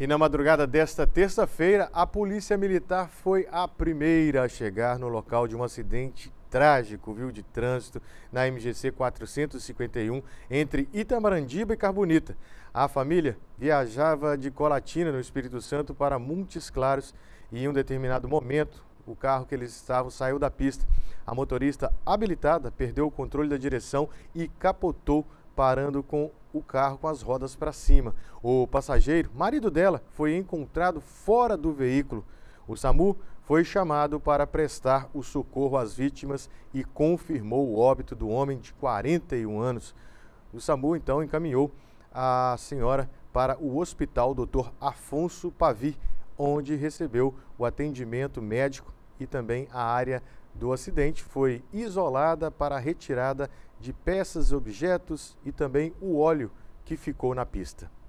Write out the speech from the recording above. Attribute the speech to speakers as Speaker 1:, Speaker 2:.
Speaker 1: E na madrugada desta terça-feira, a Polícia Militar foi a primeira a chegar no local de um acidente trágico, viu, de trânsito na MGC 451 entre Itamarandiba e Carbonita. A família viajava de Colatina, no Espírito Santo, para Montes Claros e em um determinado momento o carro que eles estavam saiu da pista. A motorista habilitada perdeu o controle da direção e capotou, parando com o carro com as rodas para cima. O passageiro, marido dela, foi encontrado fora do veículo. O SAMU foi chamado para prestar o socorro às vítimas e confirmou o óbito do homem de 41 anos. O SAMU então encaminhou a senhora para o hospital Dr. Afonso Pavi, onde recebeu o atendimento médico e também a área do acidente foi isolada para a retirada de peças, objetos e também o óleo que ficou na pista.